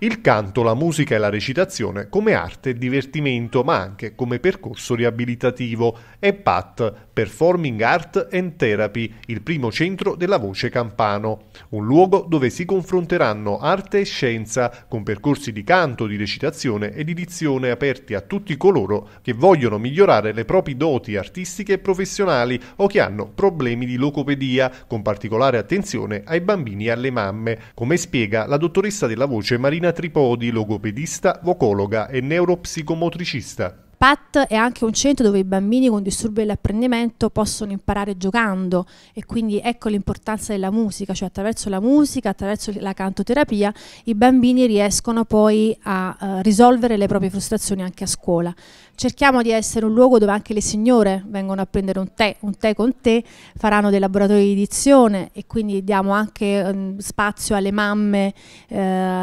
il canto, la musica e la recitazione come arte e divertimento, ma anche come percorso riabilitativo, e PAT, Performing Art and Therapy, il primo centro della voce campano, un luogo dove si confronteranno arte e scienza con percorsi di canto, di recitazione e di dizione aperti a tutti coloro che vogliono migliorare le proprie doti artistiche e professionali o che hanno problemi di locopedia, con particolare attenzione ai bambini e alle mamme, come spiega la dottoressa della voce Marina Marina Tripodi, logopedista, vocologa e neuropsicomotricista. PET è anche un centro dove i bambini con disturbi dell'apprendimento possono imparare giocando e quindi ecco l'importanza della musica, cioè attraverso la musica, attraverso la cantoterapia, i bambini riescono poi a eh, risolvere le proprie frustrazioni anche a scuola. Cerchiamo di essere un luogo dove anche le signore vengono a prendere un tè, un tè con te, faranno dei laboratori di dizione e quindi diamo anche mh, ehm, spazio alle mamme eh,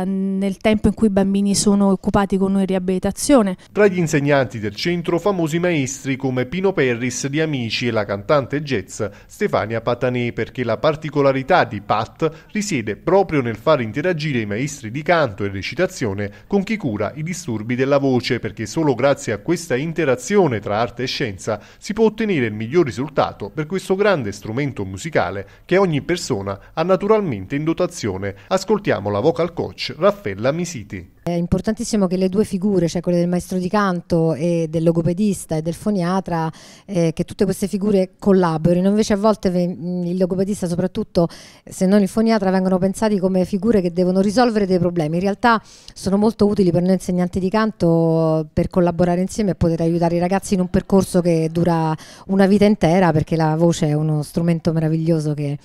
nel tempo in cui i bambini sono occupati con noi in riabilitazione. Tra gli insegnanti del nel centro famosi maestri come Pino Perris di Amici e la cantante jazz Stefania Patané perché la particolarità di Pat risiede proprio nel far interagire i maestri di canto e recitazione con chi cura i disturbi della voce perché solo grazie a questa interazione tra arte e scienza si può ottenere il miglior risultato per questo grande strumento musicale che ogni persona ha naturalmente in dotazione. Ascoltiamo la vocal coach Raffaella Misiti. È importantissimo che le due figure, cioè quelle del maestro di canto e del logopedista e del foniatra, eh, che tutte queste figure collaborino. Invece a volte mm, il logopedista, soprattutto se non il foniatra, vengono pensati come figure che devono risolvere dei problemi. In realtà sono molto utili per noi insegnanti di canto per collaborare insieme e poter aiutare i ragazzi in un percorso che dura una vita intera perché la voce è uno strumento meraviglioso che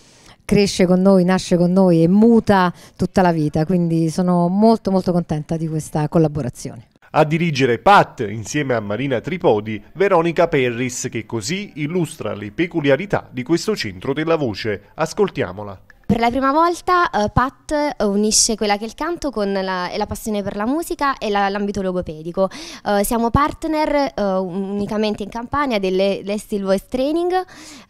cresce con noi, nasce con noi e muta tutta la vita, quindi sono molto molto contenta di questa collaborazione. A dirigere Pat insieme a Marina Tripodi, Veronica Perris che così illustra le peculiarità di questo centro della voce. Ascoltiamola. Per la prima volta uh, Pat eh, unisce quella che è il canto con la, la passione per la musica e l'ambito logopedico. Uh, siamo partner uh, unicamente in campagna delle, Voice Training,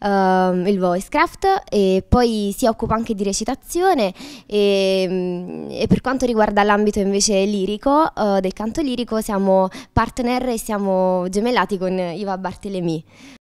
ehm, il Voicecraft e poi si occupa anche di recitazione e, mm, e per quanto riguarda l'ambito invece lirico, del canto lirico siamo partner e siamo gemellati con Iva Bartolomei.